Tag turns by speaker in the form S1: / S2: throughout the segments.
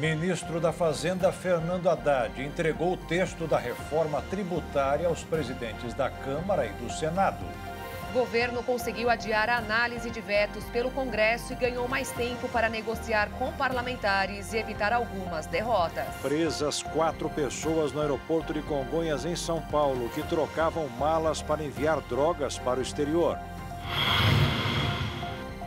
S1: Ministro da Fazenda Fernando Haddad entregou o texto da reforma tributária aos presidentes da Câmara e do Senado.
S2: Governo conseguiu adiar a análise de vetos pelo Congresso e ganhou mais tempo para negociar com parlamentares e evitar algumas derrotas.
S1: Presas quatro pessoas no aeroporto de Congonhas, em São Paulo, que trocavam malas para enviar drogas para o exterior.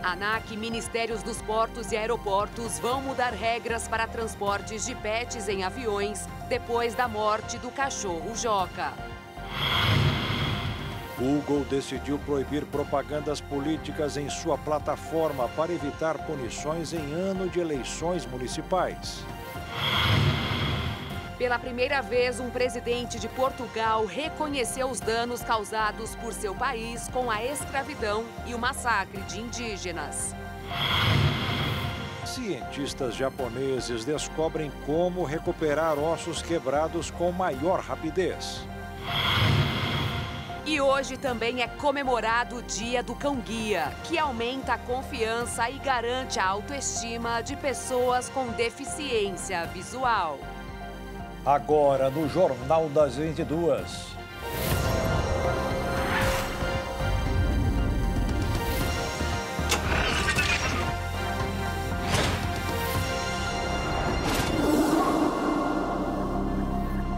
S2: ANAC, Ministérios dos Portos e Aeroportos vão mudar regras para transportes de pets em aviões depois da morte do cachorro Joca.
S1: Google decidiu proibir propagandas políticas em sua plataforma para evitar punições em ano de eleições municipais.
S2: Pela primeira vez, um presidente de Portugal reconheceu os danos causados por seu país com a escravidão e o massacre de indígenas.
S1: Cientistas japoneses descobrem como recuperar ossos quebrados com maior rapidez.
S2: E hoje também é comemorado o Dia do Cão Guia, que aumenta a confiança e garante a autoestima de pessoas com deficiência visual
S1: agora no Jornal das 22.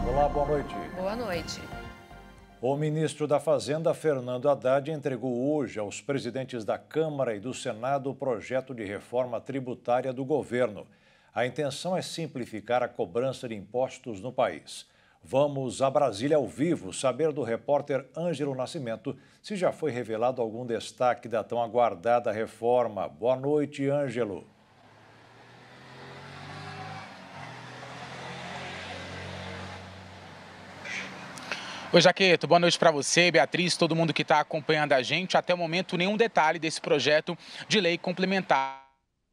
S1: Olá, boa noite.
S2: Boa noite.
S1: O ministro da Fazenda, Fernando Haddad, entregou hoje aos presidentes da Câmara e do Senado o projeto de reforma tributária do governo. A intenção é simplificar a cobrança de impostos no país. Vamos a Brasília ao vivo saber do repórter Ângelo Nascimento se já foi revelado algum destaque da tão aguardada reforma. Boa noite, Ângelo.
S3: Oi, Jaqueto, boa noite para você, Beatriz, todo mundo que está acompanhando a gente. Até o momento, nenhum detalhe desse projeto de lei complementar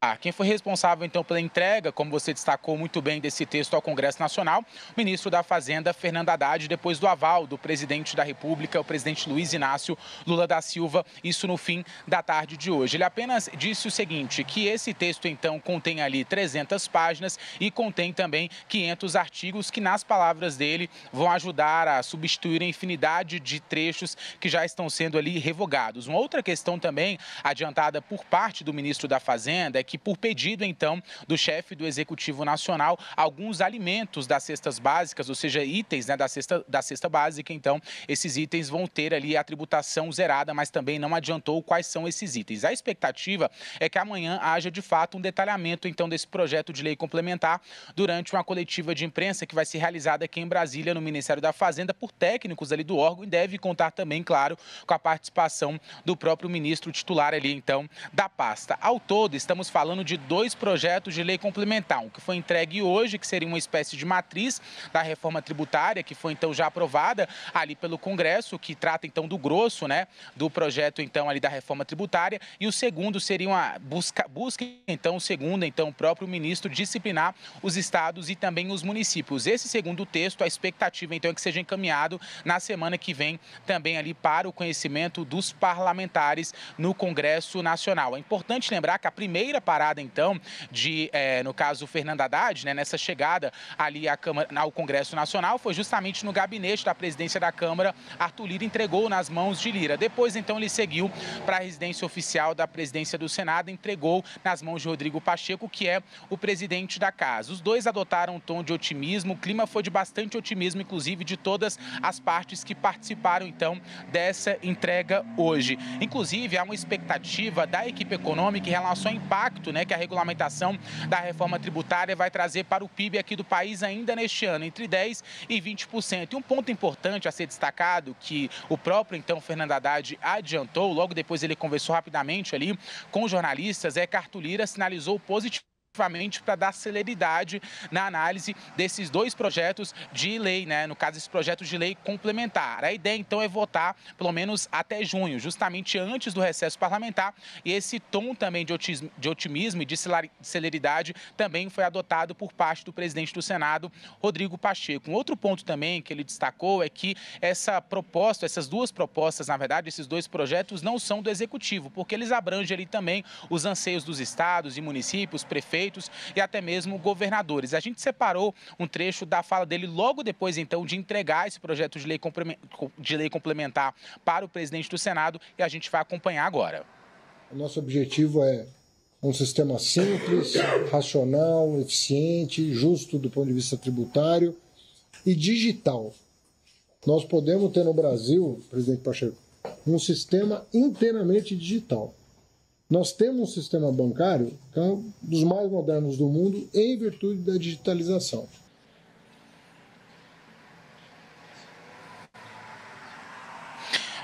S3: ah, quem foi responsável então pela entrega, como você destacou muito bem desse texto ao Congresso Nacional, o ministro da Fazenda, Fernando Haddad, depois do aval do presidente da República, o presidente Luiz Inácio Lula da Silva, isso no fim da tarde de hoje. Ele apenas disse o seguinte, que esse texto então contém ali 300 páginas e contém também 500 artigos que, nas palavras dele, vão ajudar a substituir a infinidade de trechos que já estão sendo ali revogados. Uma outra questão também adiantada por parte do ministro da Fazenda é que que, por pedido, então, do chefe do Executivo Nacional, alguns alimentos das cestas básicas, ou seja, itens né, da, cesta, da cesta básica, então, esses itens vão ter ali a tributação zerada, mas também não adiantou quais são esses itens. A expectativa é que amanhã haja, de fato, um detalhamento, então, desse projeto de lei complementar durante uma coletiva de imprensa que vai ser realizada aqui em Brasília, no Ministério da Fazenda, por técnicos ali do órgão e deve contar também, claro, com a participação do próprio ministro titular ali, então, da pasta. Ao todo, estamos falando falando de dois projetos de lei complementar, um que foi entregue hoje, que seria uma espécie de matriz da reforma tributária, que foi então já aprovada ali pelo Congresso, que trata então do grosso, né, do projeto então ali da reforma tributária, e o segundo seria uma busca, busca então, o segundo então o próprio ministro disciplinar os estados e também os municípios. Esse segundo texto, a expectativa então é que seja encaminhado na semana que vem também ali para o conhecimento dos parlamentares no Congresso Nacional. É importante lembrar que a primeira parada, então, de, é, no caso, Fernando Haddad, né, nessa chegada ali à Câmara, ao Congresso Nacional, foi justamente no gabinete da presidência da Câmara, Arthur Lira entregou nas mãos de Lira. Depois, então, ele seguiu para a residência oficial da presidência do Senado, entregou nas mãos de Rodrigo Pacheco, que é o presidente da casa. Os dois adotaram um tom de otimismo, o clima foi de bastante otimismo, inclusive de todas as partes que participaram, então, dessa entrega hoje. Inclusive, há uma expectativa da equipe econômica em relação ao impacto impacto né, que a regulamentação da reforma tributária vai trazer para o PIB aqui do país ainda neste ano, entre 10% e 20%. E um ponto importante a ser destacado, que o próprio então Fernando Haddad adiantou, logo depois ele conversou rapidamente ali com jornalistas, é Cartulira sinalizou positivo efetivamente para dar celeridade na análise desses dois projetos de lei, né? No caso, esse projeto de lei complementar. A ideia, então, é votar pelo menos até junho, justamente antes do recesso parlamentar. E esse tom também de otismo, de otimismo e de celeridade também foi adotado por parte do presidente do Senado, Rodrigo Pacheco. Um outro ponto também que ele destacou é que essa proposta, essas duas propostas, na verdade, esses dois projetos não são do executivo, porque eles abrangem ali também os anseios dos estados e municípios, prefeitos prefeitos e até mesmo governadores. A gente separou um trecho da fala dele logo depois, então, de entregar esse projeto de lei, de lei complementar para o presidente do Senado e a gente vai acompanhar agora.
S1: O nosso objetivo é um sistema simples, racional, eficiente, justo do ponto de vista tributário e digital. Nós podemos ter no Brasil, presidente Pacheco, um sistema inteiramente digital. Nós temos um sistema bancário que é um dos mais modernos do mundo em virtude da digitalização.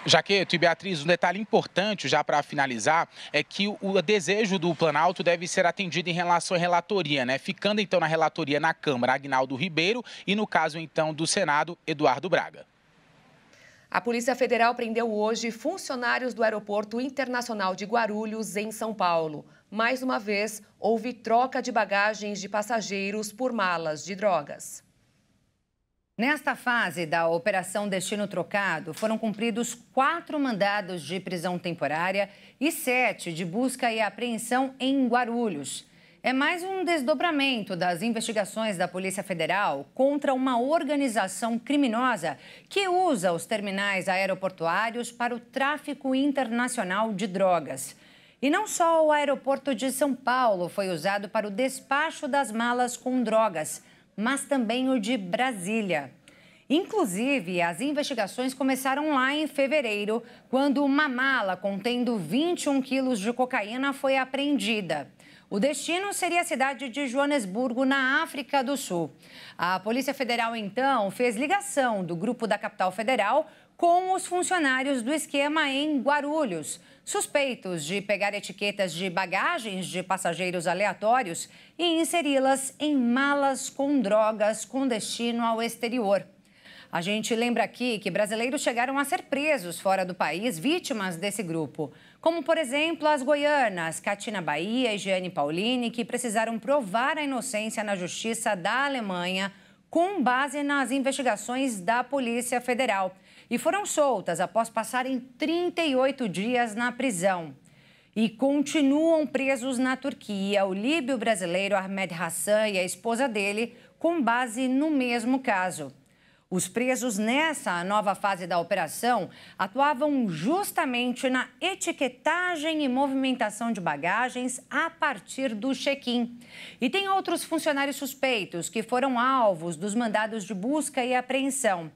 S3: Jaqueto e Beatriz, um detalhe importante já para finalizar é que o desejo do Planalto deve ser atendido em relação à relatoria, né? Ficando então na relatoria na Câmara, Agnaldo Ribeiro, e no caso então do Senado, Eduardo Braga.
S2: A Polícia Federal prendeu hoje funcionários do Aeroporto Internacional de Guarulhos, em São Paulo. Mais uma vez, houve troca de bagagens de passageiros por malas de drogas. Nesta fase da Operação
S4: Destino Trocado, foram cumpridos quatro mandados de prisão temporária e sete de busca e apreensão em Guarulhos é mais um desdobramento das investigações da Polícia Federal contra uma organização criminosa que usa os terminais aeroportuários para o tráfico internacional de drogas. E não só o aeroporto de São Paulo foi usado para o despacho das malas com drogas, mas também o de Brasília. Inclusive, as investigações começaram lá em fevereiro, quando uma mala contendo 21 quilos de cocaína foi apreendida. O destino seria a cidade de Joanesburgo, na África do Sul. A Polícia Federal, então, fez ligação do grupo da capital federal com os funcionários do esquema em Guarulhos, suspeitos de pegar etiquetas de bagagens de passageiros aleatórios e inseri-las em malas com drogas com destino ao exterior. A gente lembra aqui que brasileiros chegaram a ser presos fora do país, vítimas desse grupo como, por exemplo, as goianas Katina Bahia e Gianni Paulini, que precisaram provar a inocência na justiça da Alemanha com base nas investigações da Polícia Federal e foram soltas após passarem 38 dias na prisão. E continuam presos na Turquia o líbio brasileiro Ahmed Hassan e a esposa dele, com base no mesmo caso. Os presos nessa nova fase da operação atuavam justamente na etiquetagem e movimentação de bagagens a partir do check-in. E tem outros funcionários suspeitos que foram alvos dos mandados de busca e apreensão.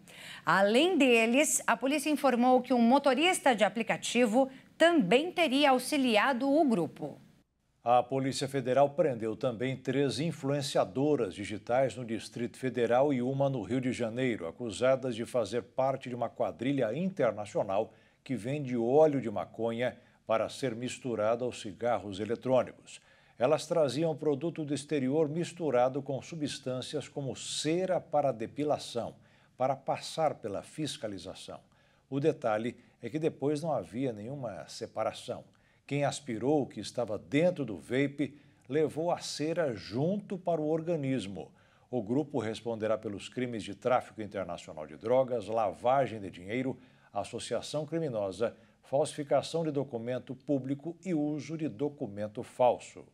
S4: Além deles, a polícia informou que um motorista de aplicativo também teria auxiliado o grupo.
S1: A Polícia Federal prendeu também três influenciadoras digitais no Distrito Federal e uma no Rio de Janeiro, acusadas de fazer parte de uma quadrilha internacional que vende óleo de maconha para ser misturado aos cigarros eletrônicos. Elas traziam produto do exterior misturado com substâncias como cera para depilação, para passar pela fiscalização. O detalhe é que depois não havia nenhuma separação. Quem aspirou o que estava dentro do vape levou a cera junto para o organismo. O grupo responderá pelos crimes de tráfico internacional de drogas, lavagem de dinheiro, associação criminosa, falsificação de documento público e uso de documento falso.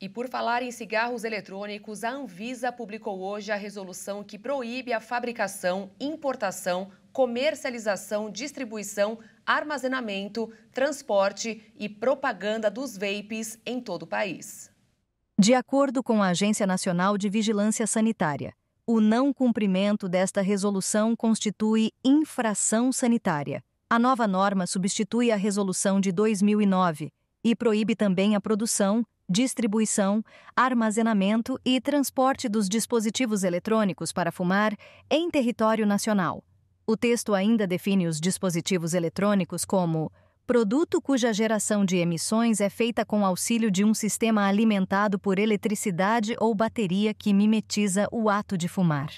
S2: E por falar em cigarros eletrônicos, a Anvisa publicou hoje a resolução que proíbe a fabricação, importação, comercialização, distribuição, armazenamento, transporte e propaganda dos vapes em todo o país.
S5: De acordo com a Agência Nacional de Vigilância Sanitária, o não cumprimento desta resolução constitui infração sanitária. A nova norma substitui a resolução de 2009 e proíbe também a produção, distribuição, armazenamento e transporte dos dispositivos eletrônicos para fumar em território nacional. O texto ainda define os dispositivos eletrônicos como produto cuja geração de emissões é feita com auxílio de um sistema alimentado por eletricidade ou bateria que mimetiza o ato de fumar.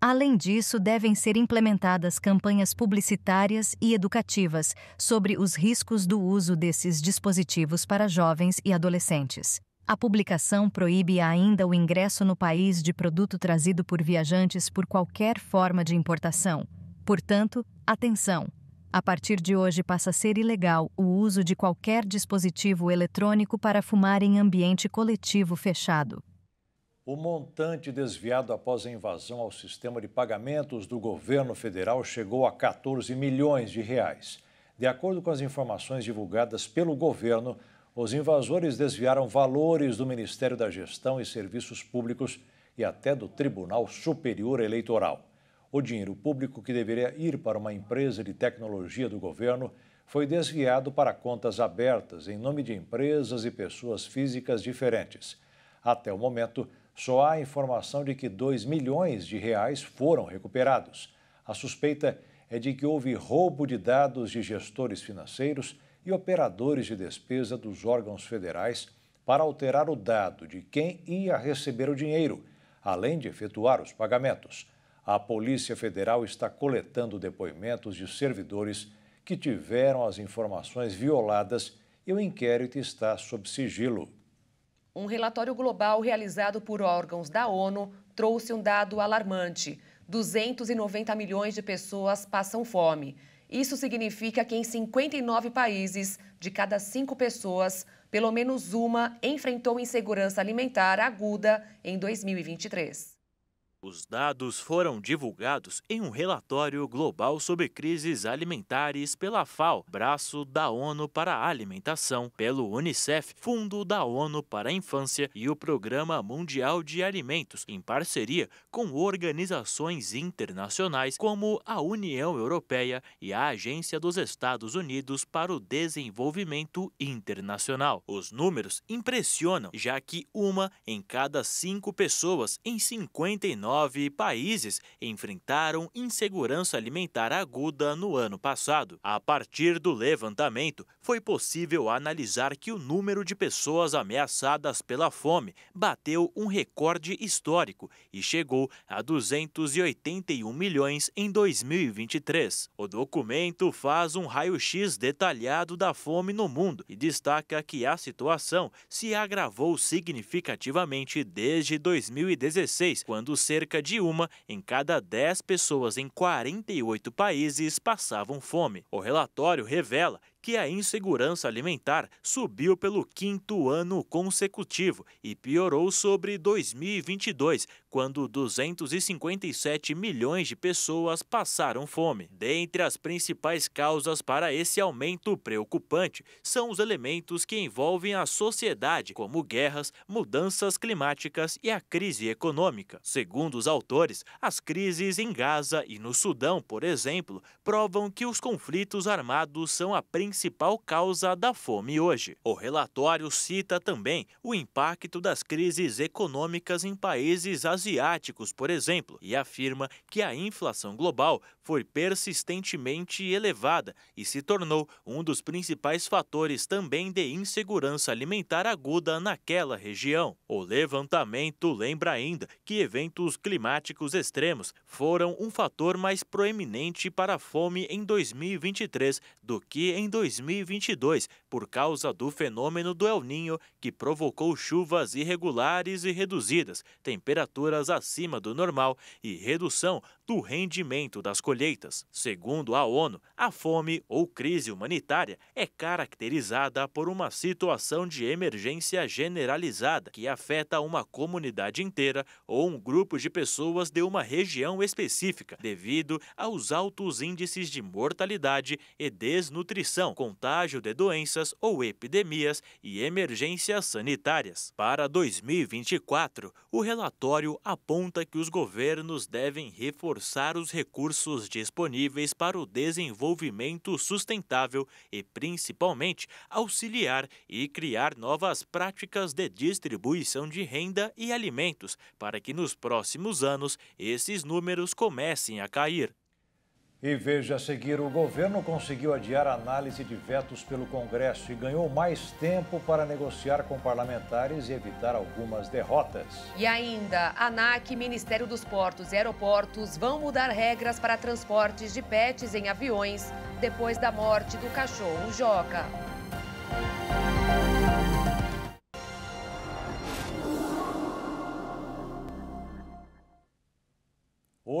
S5: Além disso, devem ser implementadas campanhas publicitárias e educativas sobre os riscos do uso desses dispositivos para jovens e adolescentes. A publicação proíbe ainda o ingresso no país de produto trazido por viajantes por qualquer forma de importação, Portanto, atenção! A partir de hoje passa a ser ilegal o uso de qualquer dispositivo eletrônico para fumar em ambiente coletivo fechado.
S1: O montante desviado após a invasão ao sistema de pagamentos do governo federal chegou a 14 milhões de reais. De acordo com as informações divulgadas pelo governo, os invasores desviaram valores do Ministério da Gestão e Serviços Públicos e até do Tribunal Superior Eleitoral. O dinheiro público que deveria ir para uma empresa de tecnologia do governo foi desviado para contas abertas em nome de empresas e pessoas físicas diferentes. Até o momento, só há informação de que 2 milhões de reais foram recuperados. A suspeita é de que houve roubo de dados de gestores financeiros e operadores de despesa dos órgãos federais para alterar o dado de quem ia receber o dinheiro, além de efetuar os pagamentos a Polícia Federal está coletando depoimentos de servidores que tiveram as informações violadas e o inquérito está sob sigilo.
S2: Um relatório global realizado por órgãos da ONU trouxe um dado alarmante: 290 milhões de pessoas passam fome. Isso significa que em 59 países, de cada cinco pessoas, pelo menos uma enfrentou insegurança alimentar aguda em 2023.
S6: Os dados foram divulgados em um relatório global sobre crises alimentares pela FAO, braço da ONU para a Alimentação, pelo Unicef, Fundo da ONU para a Infância e o Programa Mundial de Alimentos, em parceria com organizações internacionais como a União Europeia e a Agência dos Estados Unidos para o Desenvolvimento Internacional. Os números impressionam, já que uma em cada cinco pessoas em 59 19 países enfrentaram insegurança alimentar aguda no ano passado. A partir do levantamento, foi possível analisar que o número de pessoas ameaçadas pela fome bateu um recorde histórico e chegou a 281 milhões em 2023. O documento faz um raio-x detalhado da fome no mundo e destaca que a situação se agravou significativamente desde 2016, quando o cerca de uma em cada dez pessoas em 48 países passavam fome. O relatório revela que a insegurança alimentar subiu pelo quinto ano consecutivo e piorou sobre 2022, quando 257 milhões de pessoas passaram fome. Dentre as principais causas para esse aumento preocupante são os elementos que envolvem a sociedade, como guerras, mudanças climáticas e a crise econômica. Segundo os autores, as crises em Gaza e no Sudão, por exemplo, provam que os conflitos armados são a principal principal causa da fome hoje. O relatório cita também o impacto das crises econômicas em países asiáticos, por exemplo, e afirma que a inflação global foi persistentemente elevada e se tornou um dos principais fatores também de insegurança alimentar aguda naquela região. O levantamento lembra ainda que eventos climáticos extremos foram um fator mais proeminente para a fome em 2023 do que em 2023. 2022 por causa do fenômeno do El Ninho, que provocou chuvas irregulares e reduzidas, temperaturas acima do normal e redução do rendimento das colheitas. Segundo a ONU, a fome ou crise humanitária é caracterizada por uma situação de emergência generalizada que afeta uma comunidade inteira ou um grupo de pessoas de uma região específica, devido aos altos índices de mortalidade e desnutrição contágio de doenças ou epidemias e emergências sanitárias. Para 2024, o relatório aponta que os governos devem reforçar os recursos disponíveis para o desenvolvimento sustentável e, principalmente, auxiliar e criar novas práticas de distribuição de renda e alimentos para que nos próximos anos esses números comecem a cair.
S1: E veja a seguir, o governo conseguiu adiar a análise de vetos pelo Congresso e ganhou mais tempo para negociar com parlamentares e evitar algumas derrotas.
S2: E ainda, ANAC, Ministério dos Portos e Aeroportos vão mudar regras para transportes de pets em aviões depois da morte do cachorro Joca.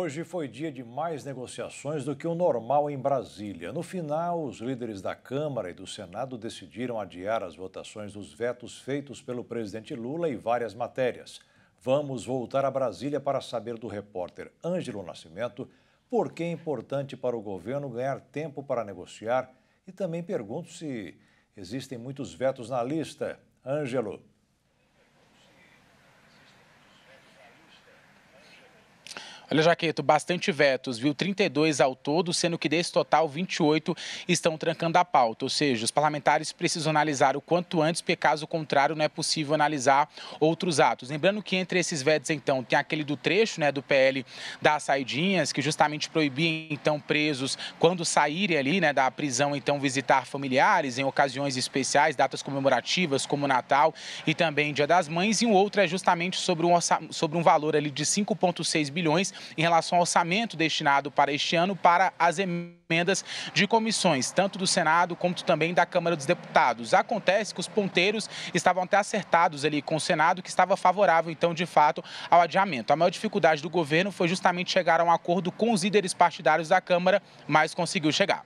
S1: Hoje foi dia de mais negociações do que o normal em Brasília. No final, os líderes da Câmara e do Senado decidiram adiar as votações dos vetos feitos pelo presidente Lula em várias matérias. Vamos voltar a Brasília para saber do repórter Ângelo Nascimento por que é importante para o governo ganhar tempo para negociar e também pergunto se existem muitos vetos na lista. Ângelo.
S3: Olha, Jaqueto, bastante vetos, viu? 32 ao todo, sendo que desse total, 28 estão trancando a pauta. Ou seja, os parlamentares precisam analisar o quanto antes, porque caso contrário, não é possível analisar outros atos. Lembrando que entre esses vetos, então, tem aquele do trecho né, do PL das saidinhas, que justamente proibia, então, presos, quando saírem ali né, da prisão, então, visitar familiares em ocasiões especiais, datas comemorativas, como Natal e também Dia das Mães. E um outro é justamente sobre um, sobre um valor ali de 5,6 bilhões em relação ao orçamento destinado para este ano para as emendas de comissões, tanto do Senado quanto também da Câmara dos Deputados. Acontece que os ponteiros estavam até acertados ali com o Senado, que estava favorável, então, de fato, ao adiamento. A maior dificuldade do governo foi justamente chegar a um acordo com os líderes partidários da Câmara, mas conseguiu chegar.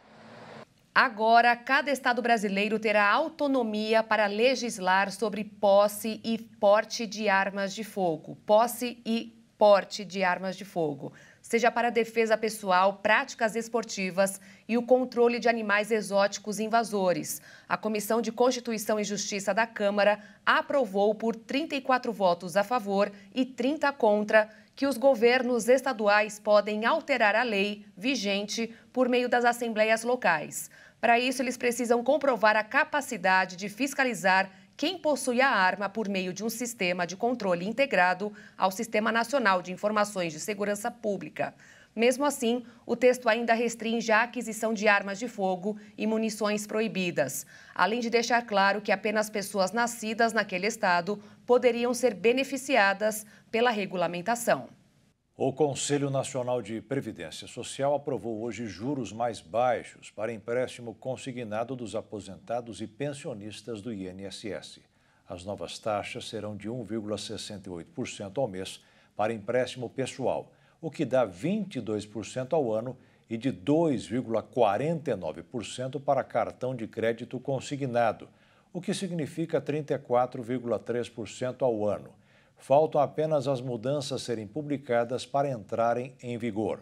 S2: Agora, cada estado brasileiro terá autonomia para legislar sobre posse e porte de armas de fogo, posse e porte de armas de fogo, seja para defesa pessoal, práticas esportivas e o controle de animais exóticos invasores. A Comissão de Constituição e Justiça da Câmara aprovou por 34 votos a favor e 30 contra que os governos estaduais podem alterar a lei vigente por meio das assembleias locais. Para isso, eles precisam comprovar a capacidade de fiscalizar quem possui a arma por meio de um sistema de controle integrado ao Sistema Nacional de Informações de Segurança Pública. Mesmo assim, o texto ainda restringe a aquisição de armas de fogo e munições proibidas, além de deixar claro que apenas pessoas nascidas naquele estado poderiam ser beneficiadas pela regulamentação.
S1: O Conselho Nacional de Previdência Social aprovou hoje juros mais baixos para empréstimo consignado dos aposentados e pensionistas do INSS. As novas taxas serão de 1,68% ao mês para empréstimo pessoal, o que dá 22% ao ano e de 2,49% para cartão de crédito consignado, o que significa 34,3% ao ano. Faltam apenas as mudanças serem publicadas para entrarem em vigor.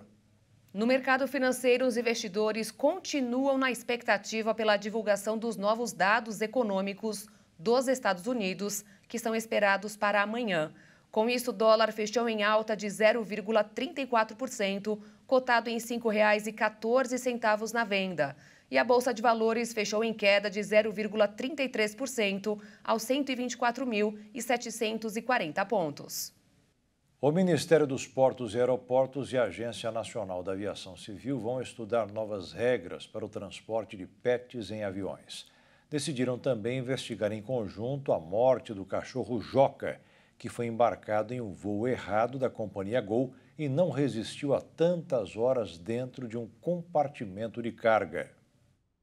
S2: No mercado financeiro, os investidores continuam na expectativa pela divulgação dos novos dados econômicos dos Estados Unidos, que são esperados para amanhã. Com isso, o dólar fechou em alta de 0,34%, cotado em R$ 5,14 na venda e a Bolsa de Valores fechou em queda de 0,33% aos 124.740 pontos.
S1: O Ministério dos Portos e Aeroportos e a Agência Nacional da Aviação Civil vão estudar novas regras para o transporte de pets em aviões. Decidiram também investigar em conjunto a morte do cachorro Joca, que foi embarcado em um voo errado da companhia Gol e não resistiu a tantas horas dentro de um compartimento de
S7: carga.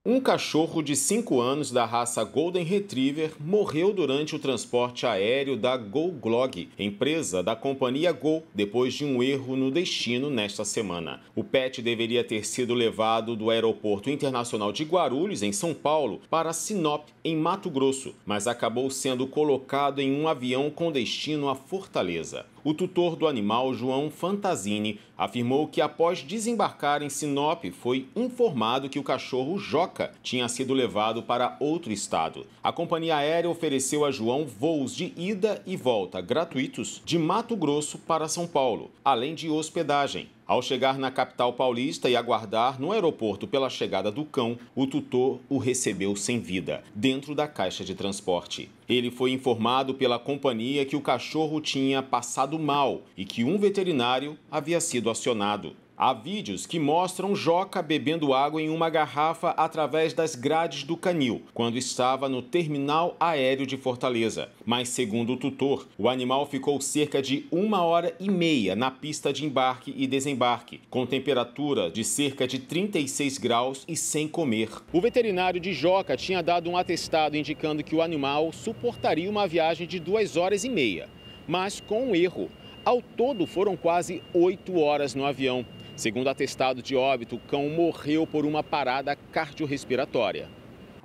S7: Um cachorro de 5 anos da raça Golden Retriever morreu durante o transporte aéreo da GoGlog, empresa da companhia Go, depois de um erro no destino nesta semana. O pet deveria ter sido levado do Aeroporto Internacional de Guarulhos, em São Paulo, para Sinop, em Mato Grosso, mas acabou sendo colocado em um avião com destino a Fortaleza o tutor do animal, João Fantasini, afirmou que após desembarcar em Sinop, foi informado que o cachorro Joca tinha sido levado para outro estado. A companhia aérea ofereceu a João voos de ida e volta gratuitos de Mato Grosso para São Paulo, além de hospedagem. Ao chegar na capital paulista e aguardar no aeroporto pela chegada do cão, o tutor o recebeu sem vida, dentro da caixa de transporte. Ele foi informado pela companhia que o cachorro tinha passado mal e que um veterinário havia sido acionado. Há vídeos que mostram Joca bebendo água em uma garrafa através das grades do canil, quando estava no terminal aéreo de Fortaleza. Mas, segundo o tutor, o animal ficou cerca de uma hora e meia na pista de embarque e desembarque, com temperatura de cerca de 36 graus e sem comer. O veterinário de Joca tinha dado um atestado indicando que o animal suportaria uma viagem de duas horas e meia, mas com um erro. Ao todo foram quase oito horas no avião. Segundo atestado de óbito, o cão morreu por uma parada cardiorrespiratória.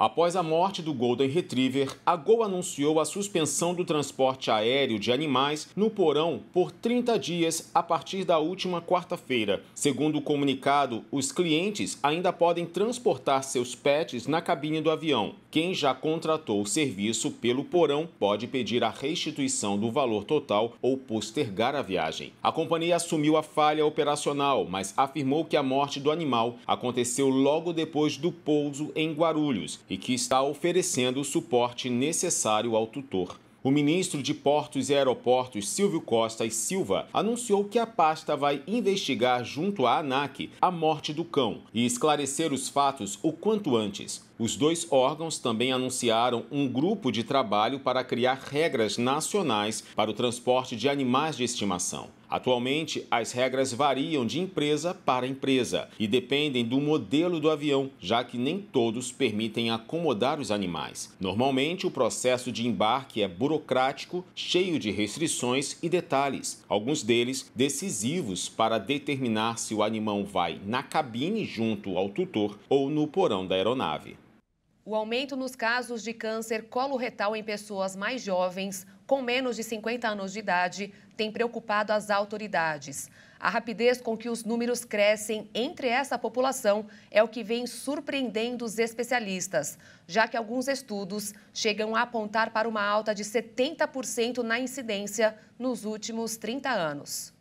S7: Após a morte do Golden Retriever, a Gol anunciou a suspensão do transporte aéreo de animais no porão por 30 dias a partir da última quarta-feira. Segundo o comunicado, os clientes ainda podem transportar seus pets na cabine do avião. Quem já contratou o serviço pelo porão pode pedir a restituição do valor total ou postergar a viagem. A companhia assumiu a falha operacional, mas afirmou que a morte do animal aconteceu logo depois do pouso em Guarulhos e que está oferecendo o suporte necessário ao tutor. O ministro de Portos e Aeroportos, Silvio Costa e Silva, anunciou que a pasta vai investigar junto à ANAC a morte do cão e esclarecer os fatos o quanto antes. Os dois órgãos também anunciaram um grupo de trabalho para criar regras nacionais para o transporte de animais de estimação. Atualmente, as regras variam de empresa para empresa e dependem do modelo do avião, já que nem todos permitem acomodar os animais. Normalmente, o processo de embarque é burocrático, cheio de restrições e detalhes, alguns deles decisivos para determinar se o animal vai na cabine junto ao tutor ou no porão da aeronave.
S2: O aumento nos casos de câncer coloretal em pessoas mais jovens com menos de 50 anos de idade tem preocupado as autoridades. A rapidez com que os números crescem entre essa população é o que vem surpreendendo os especialistas, já que alguns estudos chegam a apontar para uma alta de 70% na incidência nos últimos 30 anos.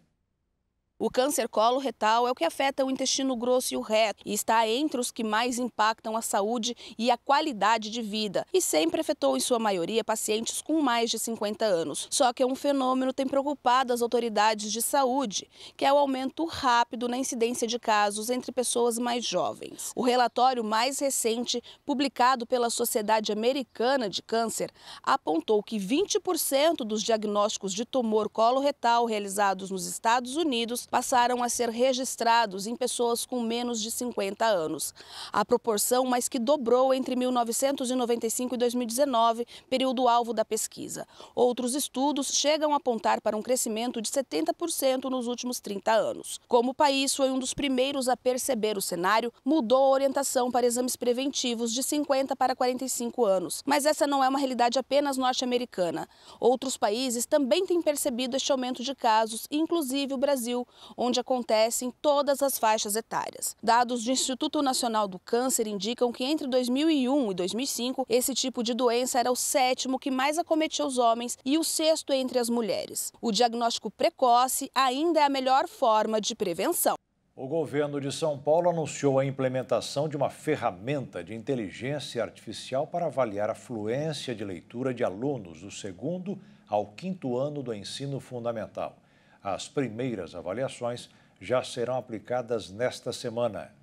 S2: O câncer coloretal é o que afeta o intestino grosso e o reto e está entre
S8: os que mais impactam a saúde e a qualidade de vida e sempre afetou em sua maioria pacientes com mais de 50 anos. Só que é um fenômeno tem preocupado as autoridades de saúde, que é o aumento rápido na incidência de casos entre pessoas mais jovens. O relatório mais recente, publicado pela Sociedade Americana de Câncer, apontou que 20% dos diagnósticos de tumor coloretal realizados nos Estados Unidos passaram a ser registrados em pessoas com menos de 50 anos. A proporção mais que dobrou entre 1995 e 2019, período alvo da pesquisa. Outros estudos chegam a apontar para um crescimento de 70% nos últimos 30 anos. Como o país foi um dos primeiros a perceber o cenário, mudou a orientação para exames preventivos de 50 para 45 anos. Mas essa não é uma realidade apenas norte-americana. Outros países também têm percebido este aumento de casos, inclusive o Brasil, onde acontece em todas as faixas etárias. Dados do Instituto Nacional do Câncer indicam que entre 2001 e 2005, esse tipo de doença era o sétimo que mais acometia os homens e o sexto entre as mulheres. O diagnóstico precoce ainda é a melhor forma de prevenção.
S1: O governo de São Paulo anunciou a implementação de uma ferramenta de inteligência artificial para avaliar a fluência de leitura de alunos do segundo ao quinto ano do ensino fundamental. As primeiras avaliações já serão aplicadas nesta semana.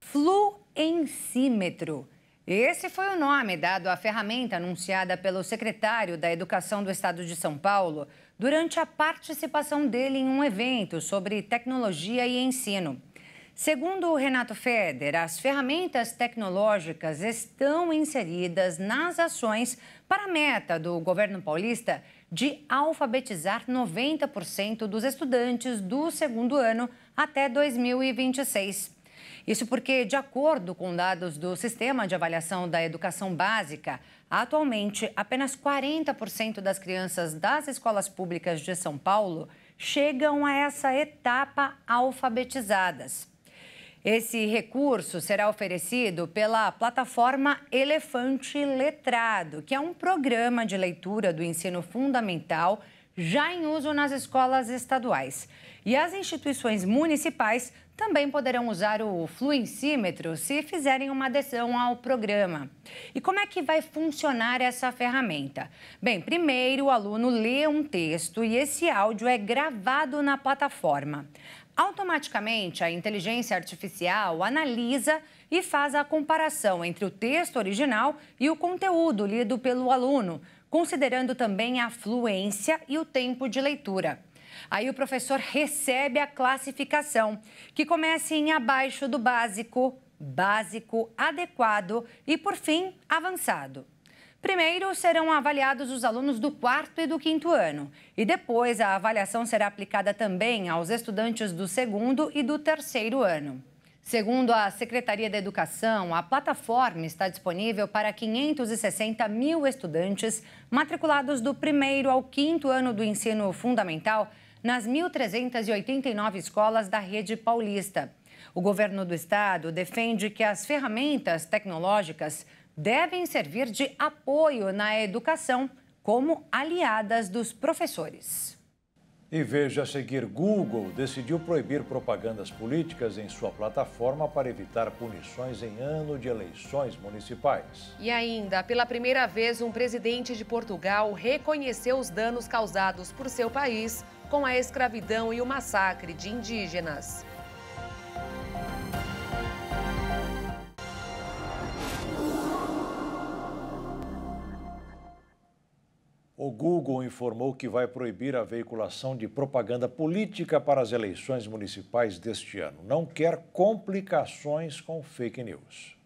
S4: Fluencímetro. Esse foi o nome dado à ferramenta anunciada pelo secretário da Educação do Estado de São Paulo durante a participação dele em um evento sobre tecnologia e ensino. Segundo o Renato Feder, as ferramentas tecnológicas estão inseridas nas ações para a meta do governo paulista de alfabetizar 90% dos estudantes do segundo ano até 2026. Isso porque, de acordo com dados do Sistema de Avaliação da Educação Básica, atualmente apenas 40% das crianças das escolas públicas de São Paulo chegam a essa etapa alfabetizadas. Esse recurso será oferecido pela plataforma Elefante Letrado, que é um programa de leitura do ensino fundamental já em uso nas escolas estaduais. E as instituições municipais também poderão usar o fluencímetro se fizerem uma adesão ao programa. E como é que vai funcionar essa ferramenta? Bem, primeiro o aluno lê um texto e esse áudio é gravado na plataforma. Automaticamente, a inteligência artificial analisa e faz a comparação entre o texto original e o conteúdo lido pelo aluno, considerando também a fluência e o tempo de leitura. Aí o professor recebe a classificação, que começa em abaixo do básico, básico, adequado e, por fim, avançado. Primeiro serão avaliados os alunos do quarto e do quinto ano. E depois a avaliação será aplicada também aos estudantes do segundo e do terceiro ano. Segundo a Secretaria da Educação, a plataforma está disponível para 560 mil estudantes matriculados do primeiro ao quinto ano do ensino fundamental nas 1.389 escolas da rede paulista. O governo do estado defende que as ferramentas tecnológicas devem servir de apoio na educação como aliadas dos professores.
S1: E veja a seguir: Google decidiu proibir propagandas políticas em sua plataforma para evitar punições em ano de eleições municipais.
S2: E ainda, pela primeira vez, um presidente de Portugal reconheceu os danos causados por seu país com a escravidão e o massacre de indígenas.
S1: O Google informou que vai proibir a veiculação de propaganda política para as eleições municipais deste ano. Não quer complicações com fake news.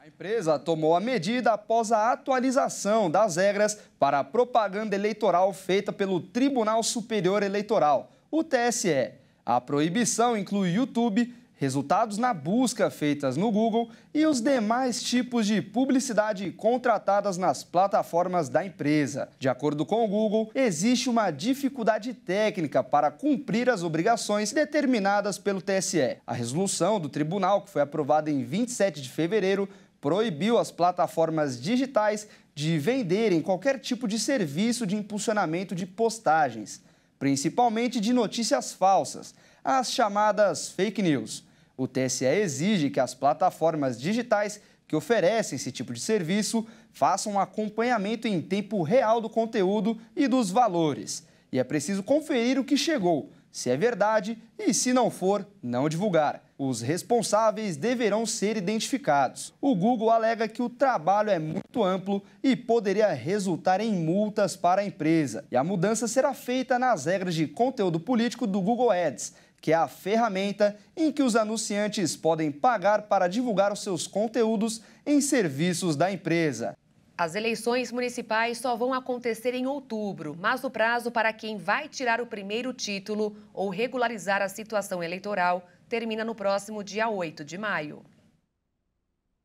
S9: A empresa tomou a medida após a atualização das regras para a propaganda eleitoral feita pelo Tribunal Superior Eleitoral, o TSE. A proibição inclui YouTube, resultados na busca feitas no Google e os demais tipos de publicidade contratadas nas plataformas da empresa. De acordo com o Google, existe uma dificuldade técnica para cumprir as obrigações determinadas pelo TSE. A resolução do tribunal, que foi aprovada em 27 de fevereiro, proibiu as plataformas digitais de venderem qualquer tipo de serviço de impulsionamento de postagens, principalmente de notícias falsas, as chamadas fake news. O TSE exige que as plataformas digitais que oferecem esse tipo de serviço façam um acompanhamento em tempo real do conteúdo e dos valores. E é preciso conferir o que chegou, se é verdade e, se não for, não divulgar. Os responsáveis deverão ser identificados. O Google alega que o trabalho é muito amplo e poderia resultar em multas para a empresa. E a mudança será feita nas regras de conteúdo político do Google Ads, que é a ferramenta em que os anunciantes podem pagar para divulgar os seus conteúdos em serviços da empresa. As
S2: eleições municipais só vão acontecer em outubro, mas o prazo para quem vai tirar o primeiro título ou regularizar a situação eleitoral termina no próximo dia 8 de maio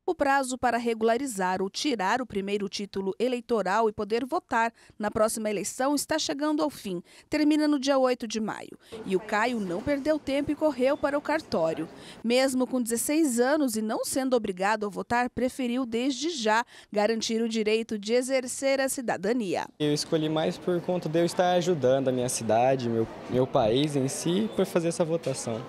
S8: o prazo para regularizar ou tirar o primeiro título eleitoral e poder votar na próxima eleição está chegando ao fim. Termina no dia 8 de maio. E o Caio não perdeu tempo e correu para o cartório. Mesmo com 16 anos e não sendo obrigado a votar, preferiu desde já garantir o direito de exercer a cidadania.
S10: Eu escolhi mais por conta de eu estar ajudando a minha cidade, meu, meu país em si, para fazer essa votação.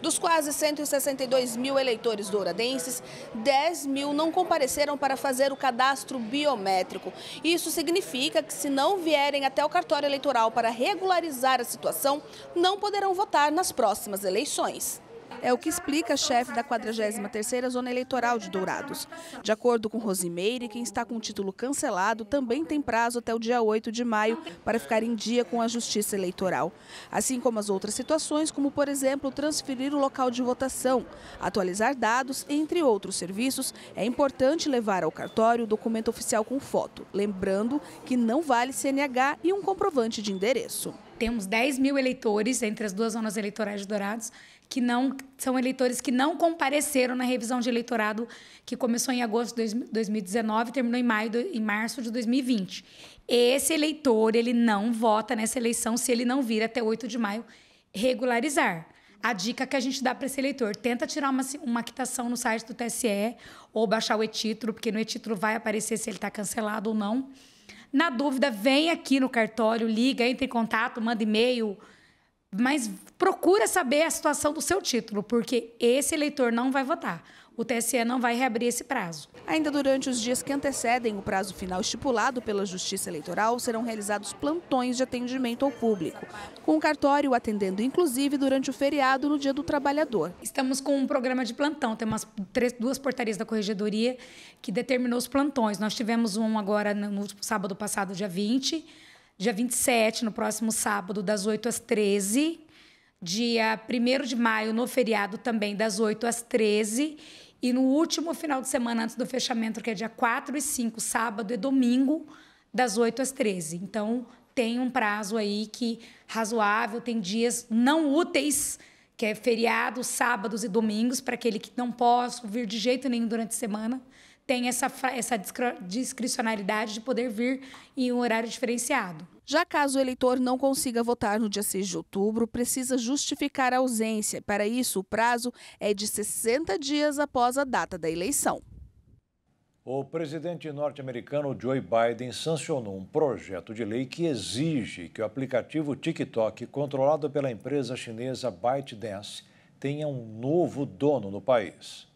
S8: Dos quase 162 mil eleitores douradenses, 10 mil não compareceram para fazer o cadastro biométrico. Isso significa que se não vierem até o cartório eleitoral para regularizar a situação, não poderão votar nas próximas eleições. É o que explica a chefe da 43ª Zona Eleitoral de Dourados. De acordo com Rosimeire, quem está com o título cancelado também tem prazo até o dia 8 de maio para ficar em dia com a Justiça Eleitoral. Assim como as outras situações, como por exemplo, transferir o local de votação, atualizar dados, entre outros serviços, é importante levar ao cartório o documento oficial com
S11: foto, lembrando que não vale CNH e um comprovante de endereço. Temos 10 mil eleitores entre as duas zonas eleitorais de Dourados que não são eleitores que não compareceram na revisão de eleitorado que começou em agosto de 2019 e terminou em maio em março de 2020. Esse eleitor, ele não vota nessa eleição se ele não vir até 8 de maio regularizar. A dica que a gente dá para esse eleitor, tenta tirar uma, uma quitação no site do TSE ou baixar o e-título, porque no e-título vai aparecer se ele está cancelado ou não. Na dúvida, vem aqui no cartório, liga, entre em contato, manda e-mail, mas procura saber a situação do seu título, porque esse eleitor não vai votar. O TSE não vai reabrir esse prazo. Ainda durante os dias que antecedem o prazo final
S8: estipulado pela Justiça Eleitoral, serão realizados plantões de atendimento ao público, com o
S11: cartório atendendo inclusive durante o feriado no Dia do Trabalhador. Estamos com um programa de plantão, tem umas três, duas portarias da Corregedoria que determinou os plantões. Nós tivemos um agora no sábado passado, dia 20, dia 27, no próximo sábado, das 8 às 13. Dia 1 de maio, no feriado, também das 8 às 13. E no último final de semana antes do fechamento, que é dia 4 e 5, sábado e domingo, das 8 às 13. Então, tem um prazo aí que razoável, tem dias não úteis, que é feriado, sábados e domingos, para aquele que não posso vir de jeito nenhum durante a semana tem essa, essa discricionalidade de poder vir em um horário diferenciado. Já caso o eleitor não consiga votar no dia
S8: 6 de outubro, precisa justificar a ausência. Para isso, o prazo é de 60 dias após a data da eleição.
S1: O presidente norte-americano Joe Biden sancionou um projeto de lei que exige que o aplicativo TikTok, controlado pela empresa chinesa ByteDance, tenha um novo dono no país.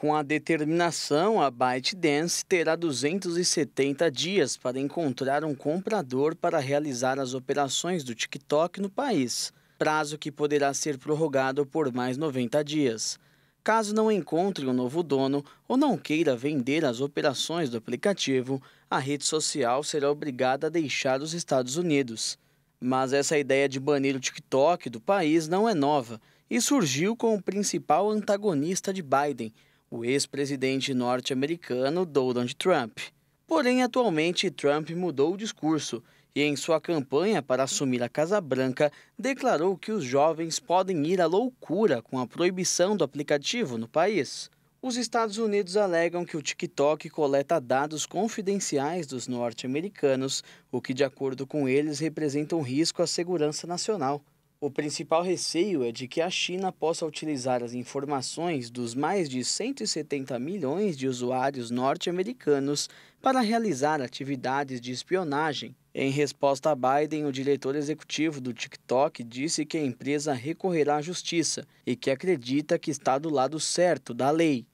S12: Com a determinação, a ByteDance terá 270 dias para encontrar um comprador para realizar as operações do TikTok no país, prazo que poderá ser prorrogado por mais 90 dias. Caso não encontre um novo dono ou não queira vender as operações do aplicativo, a rede social será obrigada a deixar os Estados Unidos. Mas essa ideia de banir o TikTok do país não é nova e surgiu com o principal antagonista de Biden, o ex-presidente norte-americano Donald Trump. Porém, atualmente, Trump mudou o discurso e, em sua campanha para assumir a Casa Branca, declarou que os jovens podem ir à loucura com a proibição do aplicativo no país. Os Estados Unidos alegam que o TikTok coleta dados confidenciais dos norte-americanos, o que, de acordo com eles, representa um risco à segurança nacional. O principal receio é de que a China possa utilizar as informações dos mais de 170 milhões de usuários norte-americanos para realizar atividades de espionagem. Em resposta a Biden, o diretor executivo do TikTok disse que a empresa recorrerá à justiça e que acredita que está do lado certo da lei.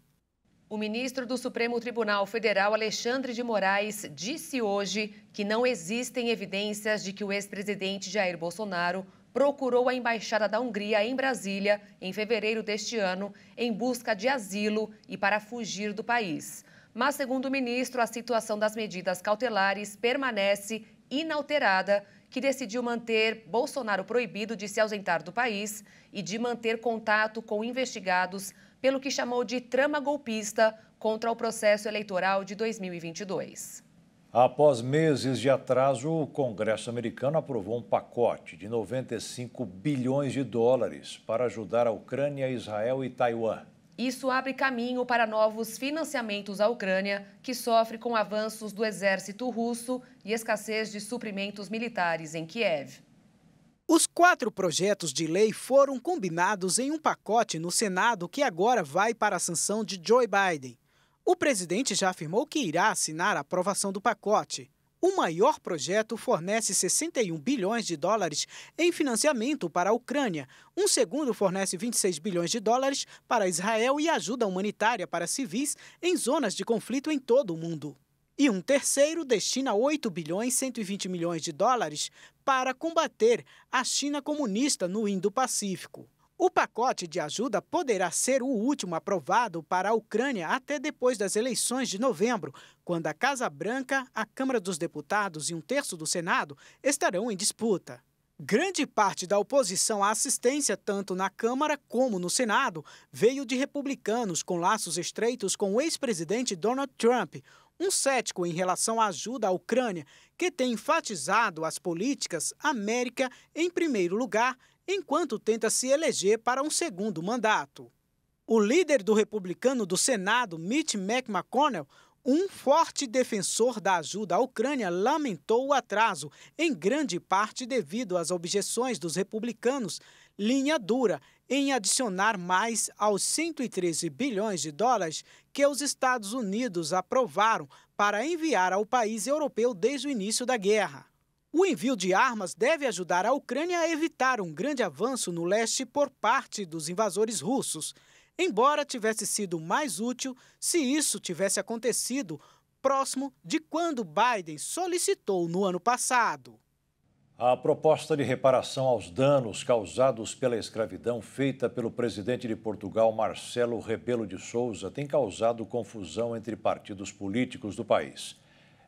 S2: O ministro do Supremo Tribunal Federal, Alexandre de Moraes, disse hoje que não existem evidências de que o ex-presidente Jair Bolsonaro procurou a Embaixada da Hungria em Brasília em fevereiro deste ano em busca de asilo e para fugir do país. Mas, segundo o ministro, a situação das medidas cautelares permanece inalterada, que decidiu manter Bolsonaro proibido de se ausentar do país e de manter contato com investigados pelo que chamou de trama golpista contra o processo eleitoral de 2022.
S1: Após meses de atraso, o Congresso americano aprovou um pacote de 95 bilhões de dólares para ajudar a Ucrânia, Israel e Taiwan. Isso
S2: abre caminho para novos financiamentos à Ucrânia, que sofre com avanços do exército russo e escassez de suprimentos militares em Kiev.
S13: Os quatro projetos de lei foram combinados em um pacote no Senado que agora vai para a sanção de Joe Biden. O presidente já afirmou que irá assinar a aprovação do pacote. O maior projeto fornece 61 bilhões de dólares em financiamento para a Ucrânia. Um segundo fornece 26 bilhões de dólares para Israel e ajuda humanitária para civis em zonas de conflito em todo o mundo. E um terceiro destina 8 bilhões 120 milhões de dólares para combater a China comunista no Indo-Pacífico. O pacote de ajuda poderá ser o último aprovado para a Ucrânia até depois das eleições de novembro, quando a Casa Branca, a Câmara dos Deputados e um terço do Senado estarão em disputa. Grande parte da oposição à assistência, tanto na Câmara como no Senado, veio de republicanos com laços estreitos com o ex-presidente Donald Trump, um cético em relação à ajuda à Ucrânia, que tem enfatizado as políticas América em primeiro lugar enquanto tenta se eleger para um segundo mandato. O líder do republicano do Senado, Mitch McConnell, um forte defensor da ajuda à Ucrânia, lamentou o atraso, em grande parte devido às objeções dos republicanos, linha dura, em adicionar mais aos 113 bilhões de dólares que os Estados Unidos aprovaram para enviar ao país europeu desde o início da guerra. O envio de armas deve ajudar a Ucrânia a evitar um grande avanço no leste por parte dos invasores russos, embora tivesse sido mais útil se isso tivesse acontecido próximo de quando Biden solicitou no ano passado.
S1: A proposta de reparação aos danos causados pela escravidão feita pelo presidente de Portugal, Marcelo Rebelo de Souza, tem causado confusão entre partidos políticos do país.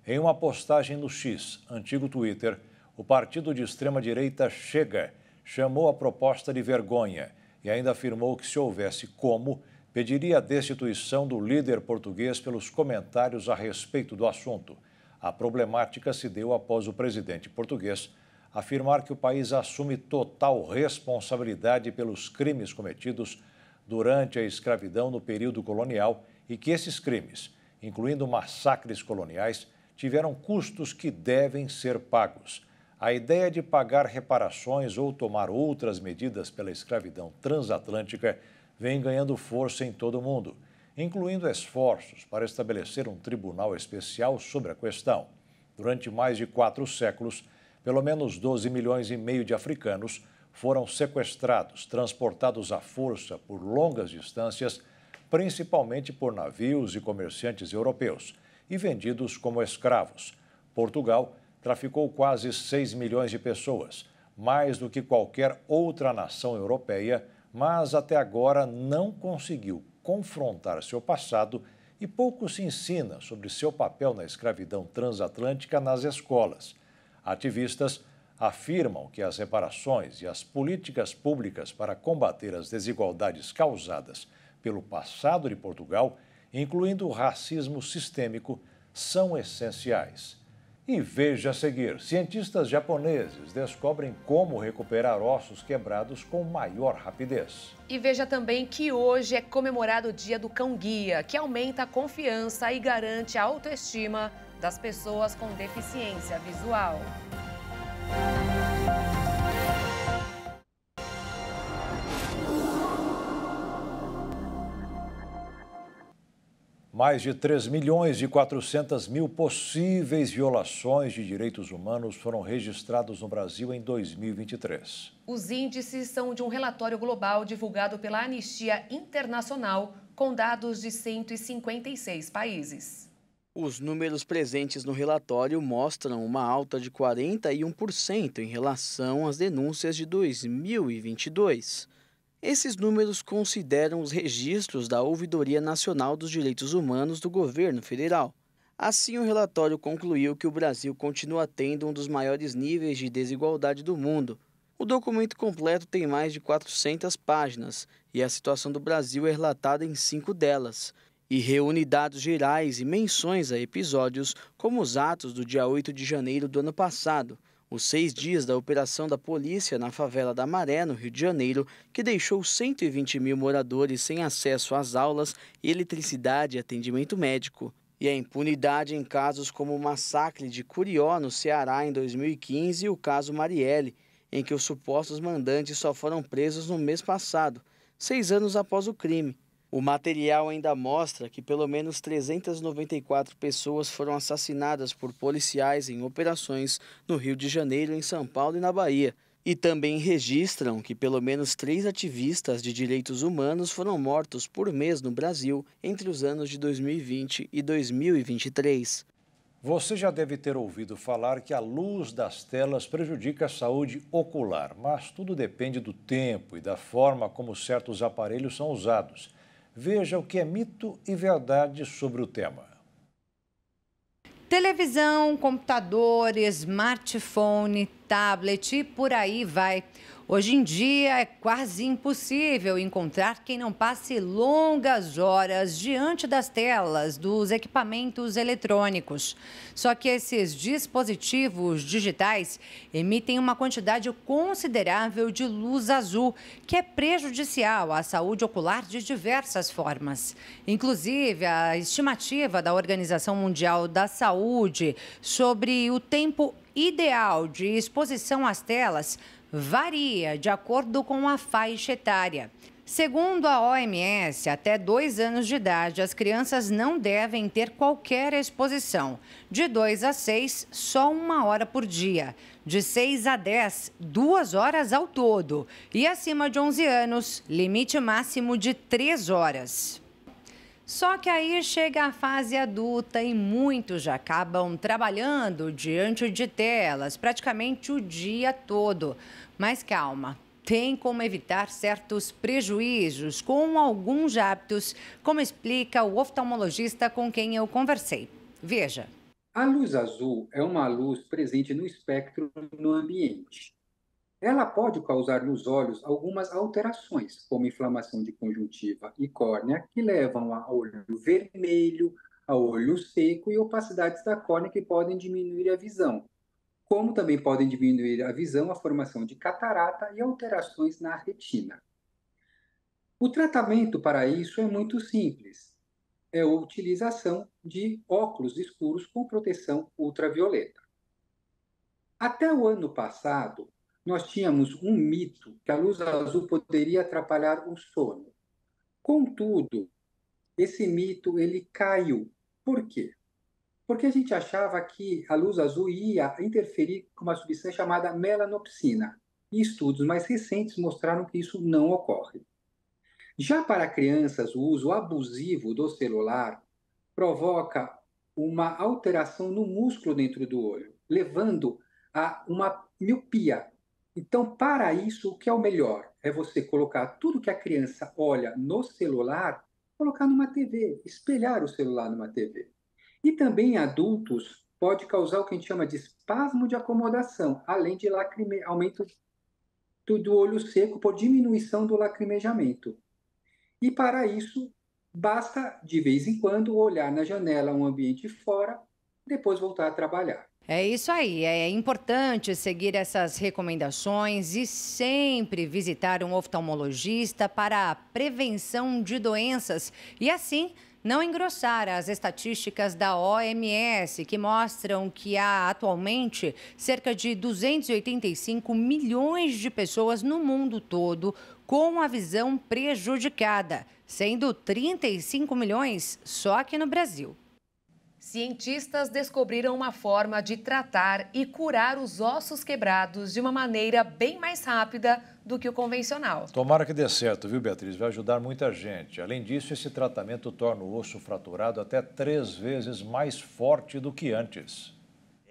S1: Em uma postagem no X, antigo Twitter, o partido de extrema-direita Chega chamou a proposta de vergonha e ainda afirmou que, se houvesse como, pediria a destituição do líder português pelos comentários a respeito do assunto. A problemática se deu após o presidente português afirmar que o país assume total responsabilidade pelos crimes cometidos durante a escravidão no período colonial e que esses crimes, incluindo massacres coloniais, tiveram custos que devem ser pagos. A ideia de pagar reparações ou tomar outras medidas pela escravidão transatlântica vem ganhando força em todo o mundo, incluindo esforços para estabelecer um tribunal especial sobre a questão. Durante mais de quatro séculos, pelo menos 12 milhões e meio de africanos foram sequestrados, transportados à força por longas distâncias, principalmente por navios e comerciantes europeus e vendidos como escravos. Portugal traficou quase 6 milhões de pessoas, mais do que qualquer outra nação europeia, mas até agora não conseguiu confrontar seu passado e pouco se ensina sobre seu papel na escravidão transatlântica nas escolas. Ativistas afirmam que as reparações e as políticas públicas para combater as desigualdades causadas pelo passado de Portugal incluindo o racismo sistêmico, são essenciais. E veja a seguir: cientistas japoneses descobrem como recuperar ossos quebrados com maior rapidez.
S2: E veja também que hoje é comemorado o Dia do Cão Guia, que aumenta a confiança e garante a autoestima das pessoas com deficiência visual.
S1: mais de 3 milhões e 400 mil possíveis violações de direitos humanos foram registrados no Brasil em 2023.
S2: Os índices são de um relatório global divulgado pela Anistia Internacional, com dados de 156 países.
S12: Os números presentes no relatório mostram uma alta de 41% em relação às denúncias de 2022. Esses números consideram os registros da Ouvidoria Nacional dos Direitos Humanos do governo federal. Assim, o relatório concluiu que o Brasil continua tendo um dos maiores níveis de desigualdade do mundo. O documento completo tem mais de 400 páginas e a situação do Brasil é relatada em cinco delas, e reúne dados gerais e menções a episódios como os atos do dia 8 de janeiro do ano passado, os seis dias da operação da polícia na favela da Maré, no Rio de Janeiro, que deixou 120 mil moradores sem acesso às aulas, eletricidade e atendimento médico. E a impunidade em casos como o massacre de Curió, no Ceará, em 2015, e o caso Marielle, em que os supostos mandantes só foram presos no mês passado, seis anos após o crime. O material ainda mostra que pelo menos 394 pessoas foram assassinadas por policiais em operações no Rio de Janeiro, em São Paulo e na Bahia. E também registram que pelo menos três ativistas de direitos humanos foram mortos por mês no Brasil
S1: entre os anos de 2020 e 2023. Você já deve ter ouvido falar que a luz das telas prejudica a saúde ocular, mas tudo depende do tempo e da forma como certos aparelhos são usados. Veja o que é mito e verdade sobre o tema.
S4: Televisão, computador, smartphone, tablet e por aí vai. Hoje em dia é quase impossível encontrar quem não passe longas horas diante das telas dos equipamentos eletrônicos. Só que esses dispositivos digitais emitem uma quantidade considerável de luz azul, que é prejudicial à saúde ocular de diversas formas. Inclusive, a estimativa da Organização Mundial da Saúde sobre o tempo ideal de exposição às telas varia de acordo com a faixa etária. Segundo a OMS, até dois anos de idade, as crianças não devem ter qualquer exposição. De 2 a 6, só uma hora por dia. De 6 a 10, duas horas ao todo. E acima de 11 anos, limite máximo de 3 horas. Só que aí chega a fase adulta e muitos já acabam trabalhando diante de telas praticamente o dia todo. Mas calma, tem como evitar certos prejuízos com alguns hábitos, como explica o oftalmologista com quem eu conversei. Veja.
S10: A luz azul é uma luz presente no espectro no ambiente. Ela pode causar nos olhos algumas alterações, como inflamação de conjuntiva e córnea, que levam a olho vermelho, a olho seco e opacidades da córnea que podem diminuir a visão como também podem diminuir a visão, a formação de catarata e alterações na retina. O tratamento para isso é muito simples. É a utilização de óculos escuros com proteção ultravioleta. Até o ano passado, nós tínhamos um mito que a luz azul poderia atrapalhar o sono. Contudo, esse mito ele caiu. Por quê? porque a gente achava que a luz azul ia interferir com uma substância chamada melanopsina. E estudos mais recentes mostraram que isso não ocorre. Já para crianças, o uso abusivo do celular provoca uma alteração no músculo dentro do olho, levando a uma miopia. Então, para isso, o que é o melhor? É você colocar tudo que a criança olha no celular, colocar numa TV, espelhar o celular numa TV. E também em adultos pode causar o que a gente chama de espasmo de acomodação, além de lacrime... aumento do, olho seco por diminuição do lacrimejamento. E para isso, basta de vez em quando olhar na janela um ambiente fora, depois voltar a trabalhar.
S4: É isso aí, é importante seguir essas recomendações e sempre visitar um oftalmologista para a prevenção de doenças e assim não engrossar as estatísticas da OMS, que mostram que há atualmente cerca de 285 milhões de pessoas no mundo todo com a visão prejudicada, sendo 35 milhões só aqui no Brasil.
S2: Cientistas descobriram uma forma de tratar e curar os ossos quebrados de uma maneira bem mais rápida do que o convencional.
S1: Tomara que dê certo, viu, Beatriz? Vai ajudar muita gente. Além disso, esse tratamento torna o osso fraturado até três vezes mais forte do que antes.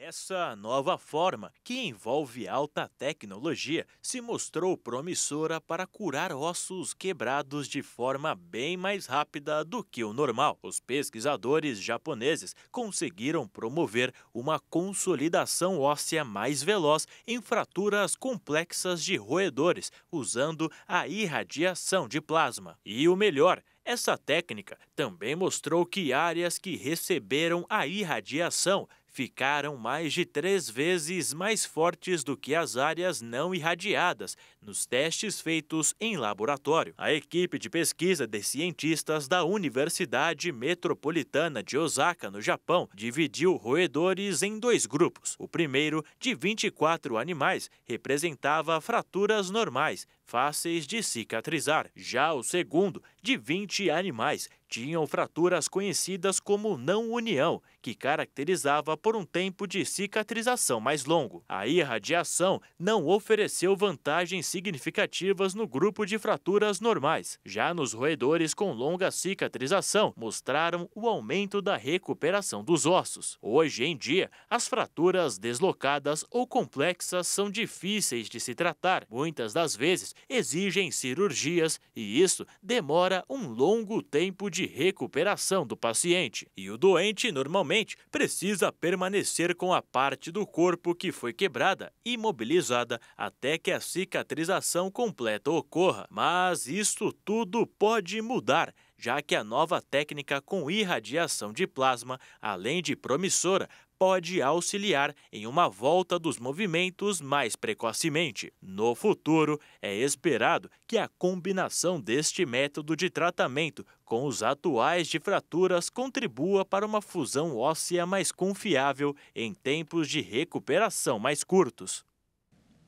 S6: Essa nova forma, que envolve alta tecnologia, se mostrou promissora para curar ossos quebrados de forma bem mais rápida do que o normal. Os pesquisadores japoneses conseguiram promover uma consolidação óssea mais veloz em fraturas complexas de roedores, usando a irradiação de plasma. E o melhor, essa técnica também mostrou que áreas que receberam a irradiação ficaram mais de três vezes mais fortes do que as áreas não irradiadas nos testes feitos em laboratório. A equipe de pesquisa de cientistas da Universidade Metropolitana de Osaka, no Japão, dividiu roedores em dois grupos. O primeiro, de 24 animais, representava fraturas normais fáceis de cicatrizar. Já o segundo, de 20 animais, tinham fraturas conhecidas como não união, que caracterizava por um tempo de cicatrização mais longo. A irradiação não ofereceu vantagens significativas no grupo de fraturas normais. Já nos roedores com longa cicatrização, mostraram o aumento da recuperação dos ossos. Hoje em dia, as fraturas deslocadas ou complexas são difíceis de se tratar. Muitas das vezes, exigem cirurgias e isso demora um longo tempo de recuperação do paciente. E o doente normalmente precisa permanecer com a parte do corpo que foi quebrada imobilizada até que a cicatrização completa ocorra. Mas isso tudo pode mudar já que a nova técnica com irradiação de plasma, além de promissora, pode auxiliar em uma volta dos movimentos mais precocemente. No futuro, é esperado que a combinação deste método de tratamento com os atuais de fraturas contribua para uma fusão óssea mais confiável em tempos de recuperação mais curtos.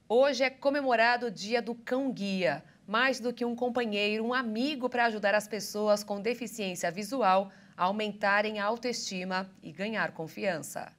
S2: Hoje é comemorado o Dia do Cão Guia. Mais do que um companheiro, um amigo para ajudar as pessoas com deficiência visual a aumentarem a autoestima e ganhar confiança.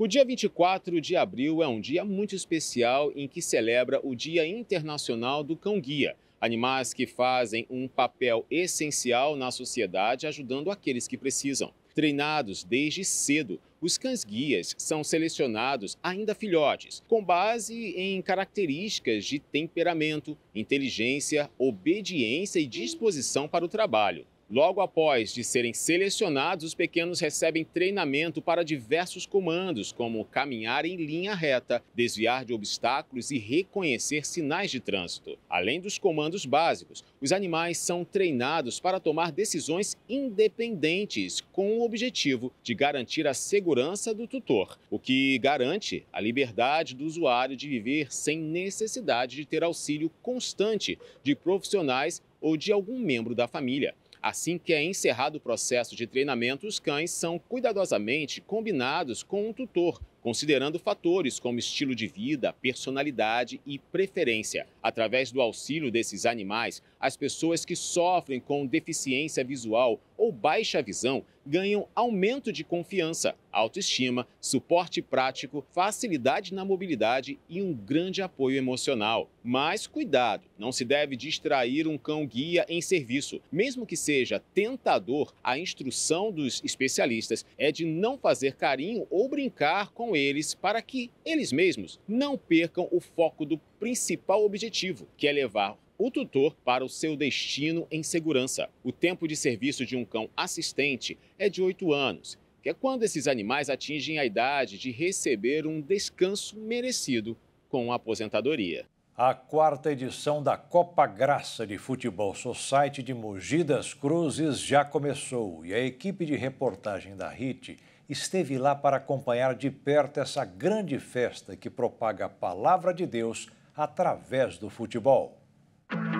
S7: O dia 24 de abril é um dia muito especial em que celebra o Dia Internacional do Cão Guia. Animais que fazem um papel essencial na sociedade, ajudando aqueles que precisam. Treinados desde cedo, os cães guias são selecionados ainda filhotes, com base em características de temperamento, inteligência, obediência e disposição para o trabalho. Logo após de serem selecionados, os pequenos recebem treinamento para diversos comandos, como caminhar em linha reta, desviar de obstáculos e reconhecer sinais de trânsito. Além dos comandos básicos, os animais são treinados para tomar decisões independentes, com o objetivo de garantir a segurança do tutor, o que garante a liberdade do usuário de viver sem necessidade de ter auxílio constante de profissionais ou de algum membro da família. Assim que é encerrado o processo de treinamento, os cães são cuidadosamente combinados com um tutor considerando fatores como estilo de vida, personalidade e preferência. Através do auxílio desses animais, as pessoas que sofrem com deficiência visual ou baixa visão ganham aumento de confiança, autoestima, suporte prático, facilidade na mobilidade e um grande apoio emocional. Mas cuidado, não se deve distrair um cão guia em serviço. Mesmo que seja tentador, a instrução dos especialistas é de não fazer carinho ou brincar com com eles para que eles mesmos não percam o foco do principal objetivo, que é levar o tutor para o seu destino em segurança. O tempo de serviço de um cão assistente é de 8 anos, que é quando esses animais atingem a idade de
S1: receber um descanso merecido com a aposentadoria. A quarta edição da Copa Graça de Futebol Society de Mogi das Cruzes já começou e a equipe de reportagem da RIT esteve lá para acompanhar de perto essa grande festa que propaga a palavra de Deus através do futebol.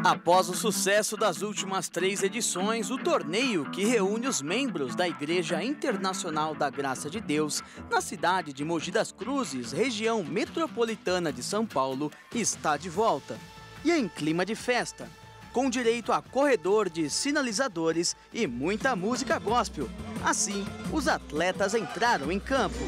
S12: Após o sucesso das últimas três edições, o torneio que reúne os membros da Igreja Internacional da Graça de Deus na cidade de Mogi das Cruzes, região metropolitana de São Paulo, está de volta. E em clima de festa, com direito a corredor de sinalizadores e muita música gospel. Assim, os atletas entraram em campo.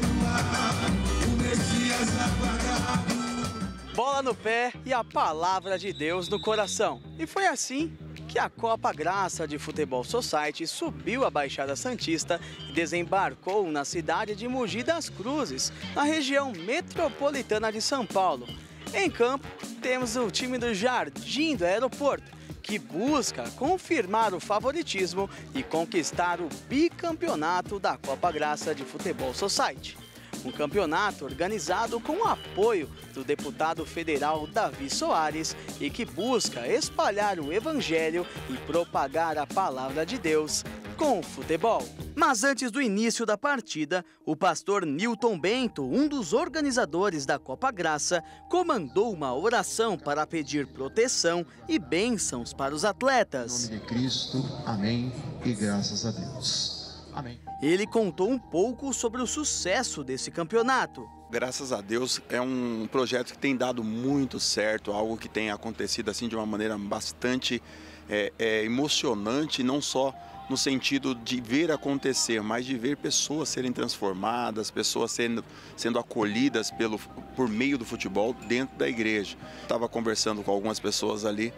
S12: Bola no pé e a palavra de Deus no coração. E foi assim que a Copa Graça de Futebol Society subiu a Baixada Santista e desembarcou na cidade de Mogi das Cruzes, na região metropolitana de São Paulo. Em campo, temos o time do Jardim do Aeroporto, que busca confirmar o favoritismo e conquistar o bicampeonato da Copa Graça de Futebol Society um campeonato organizado com o apoio do deputado federal Davi Soares e que busca espalhar o evangelho e propagar a palavra de Deus com o futebol. Mas antes do início da partida, o pastor Newton Bento, um dos organizadores da Copa Graça, comandou uma oração para pedir proteção e bênçãos para os atletas.
S1: Em nome de Cristo, amém e graças a Deus.
S5: Amém.
S12: Ele contou um pouco sobre o sucesso desse campeonato.
S7: Graças a Deus é um projeto que tem dado muito certo, algo que tem acontecido assim de uma maneira bastante é, é, emocionante, não só no sentido de ver acontecer, mas de ver pessoas serem transformadas, pessoas sendo, sendo acolhidas pelo, por meio do futebol dentro da igreja. Estava conversando com algumas pessoas ali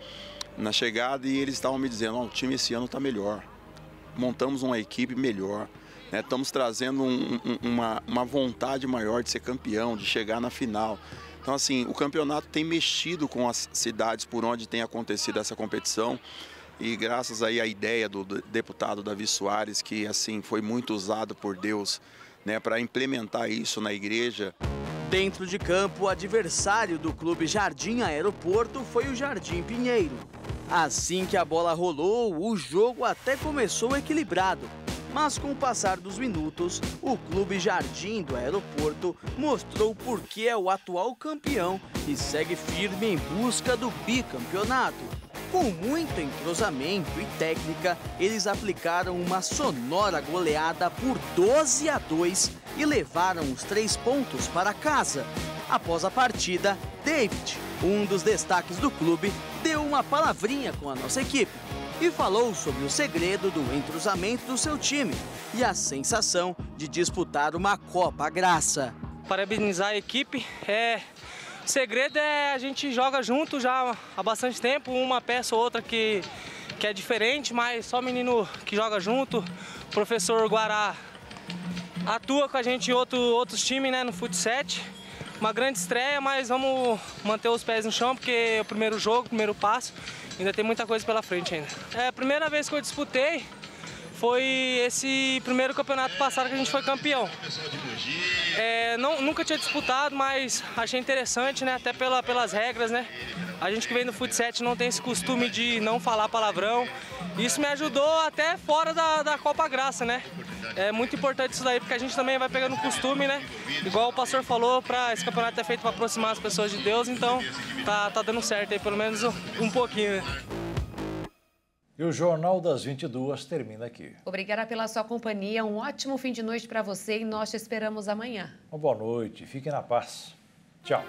S7: na chegada e eles estavam me dizendo: oh, o time esse ano está melhor montamos uma equipe melhor. Né? Estamos trazendo um, um, uma, uma vontade maior de ser campeão, de chegar na final. Então, assim, o campeonato tem mexido com as cidades por onde tem acontecido essa competição. E graças aí à ideia do deputado Davi Soares, que assim foi muito usado por Deus né, para implementar isso na igreja.
S12: Dentro de campo, o adversário do clube Jardim Aeroporto foi o Jardim Pinheiro. Assim que a bola rolou, o jogo até começou equilibrado. Mas com o passar dos minutos, o Clube Jardim do aeroporto mostrou por que é o atual campeão e segue firme em busca do bicampeonato. Com muito entrosamento e técnica, eles aplicaram uma sonora goleada por 12 a 2 e levaram os três pontos para casa. Após a partida, David, um dos destaques do clube, deu uma palavrinha com a nossa equipe e falou sobre o segredo do entrosamento do seu time e a sensação de disputar uma Copa Graça. Parabenizar a equipe, é o segredo é a gente joga junto já há bastante tempo, uma peça ou outra que, que é diferente, mas só menino que joga junto. O professor Guará atua com a gente em outro, outros times né, no futsal. Uma grande estreia, mas vamos manter os pés no chão, porque é o primeiro jogo, o primeiro passo. Ainda tem muita coisa pela frente ainda. É a primeira vez que eu disputei, foi esse primeiro campeonato passado que a gente foi campeão. É, não, nunca tinha disputado, mas achei interessante, né? Até pela, pelas regras, né? A gente que vem no futsal não tem esse costume de não falar palavrão. Isso me ajudou até fora da, da Copa Graça, né? É muito importante isso daí, porque a gente também vai pegando costume, né? Igual o pastor falou, pra, esse campeonato é feito para aproximar as pessoas de Deus, então tá, tá dando certo aí, pelo menos um,
S1: um pouquinho, né? E o Jornal das 22 termina aqui.
S2: Obrigada pela sua companhia. Um ótimo fim de noite para você e nós te esperamos amanhã.
S1: Uma boa noite. Fique na paz. Tchau.